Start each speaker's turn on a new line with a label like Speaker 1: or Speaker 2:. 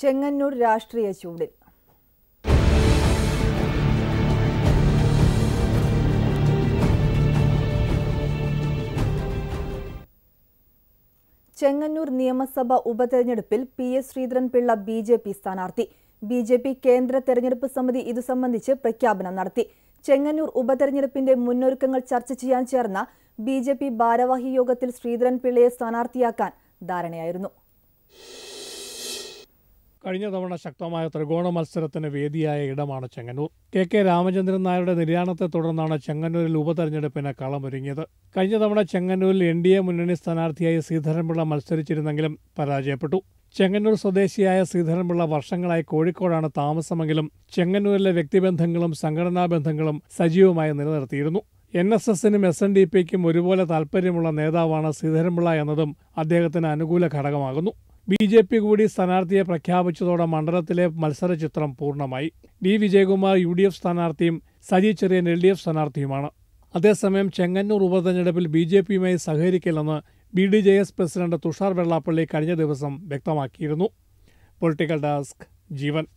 Speaker 1: ചെങ്ങന്നൂർ രാഷ്ട്രീയ ചൂടിൽ ചെങ്ങന്നൂർ നിയമസഭ ഉപതെരഞ്ഞെടുപ്പിൽ P S Sreedharan Pillai B J P സ്ഥാനാർത്ഥി ബി ജെ പി കേന്ദ്ര തെരഞ്ഞെടുപ്പ് സമിതി ഇതു സംബന്ധിച്ച് പ്രഖ്യാപനം നടത്തി ചെങ്ങന്നൂർ ഉപതെരഞ്ഞെടുപ്പിന്റെ മുന്നൊരുക്കങ്ങൾ ചർച്ച ചെയ്യാൻ ചേർന്ന ബി ജെ പി ഭാരവാഹി യോഗത്തിൽ ശ്രീധരൻപിള്ളയെ സ്ഥാനാർത്ഥിയാക്കാൻ ധാരണയായിരുന്നു
Speaker 2: കഴിഞ്ഞ തവണ ശക്തമായ ത്രികോണ മത്സരത്തിന് വേദിയായ ഇടമാണ് ചെങ്ങന്നൂർ കെ കെ രാമചന്ദ്രൻ നായരുടെ നിര്യാണത്തെ തുടർന്നാണ് ചെങ്ങന്നൂരിൽ ഉപതെരഞ്ഞെടുപ്പിന് കളമൊരുങ്ങിയത് കഴിഞ്ഞ തവണ ചെങ്ങന്നൂരിൽ എൻ ഡി എ മുന്നണി സ്ഥാനാർത്ഥിയായി ശ്രീധരൻപിള്ള മത്സരിച്ചിരുന്നെങ്കിലും പരാജയപ്പെട്ടു ചെങ്ങന്നൂർ സ്വദേശിയായ ശ്രീധരൻപിള്ള വർഷങ്ങളായി കോഴിക്കോടാണ് താമസമെങ്കിലും ചെങ്ങന്നൂരിലെ വ്യക്തിബന്ധങ്ങളും സംഘടനാ ബന്ധങ്ങളും സജീവമായി നിലനിർത്തിയിരുന്നു എൻ എസ് എസിനും എസ് എൻ ഡി പിക്കും ഒരുപോലെ താൽപ്പര്യമുള്ള നേതാവാണ് ശ്രീധരൻപിള്ള എന്നതും അദ്ദേഹത്തിന് അനുകൂല ഘടകമാകുന്നു ബി ജെ പി കൂടി സ്ഥാനാർത്ഥിയെ പ്രഖ്യാപിച്ചതോടെ മണ്ഡലത്തിലെ മത്സരചിത്രം പൂർണ്ണമായി D Vijayakumar U D F സ്ഥാനാർത്ഥിയും Saji Cherian L D F സ്ഥാനാർത്ഥിയുമാണ് അതേസമയം ചെങ്ങന്നൂർ ഉപതെരഞ്ഞെടുപ്പിൽ ബി ജെ പിയുമായി സഹകരിക്കില്ലെന്ന് B D J S president Thushar Vellappally കഴിഞ്ഞ ദിവസം വ്യക്തമാക്കിയിരുന്നു പൊളിറ്റിക്കൽ ഡെസ്ക് ജീവൻ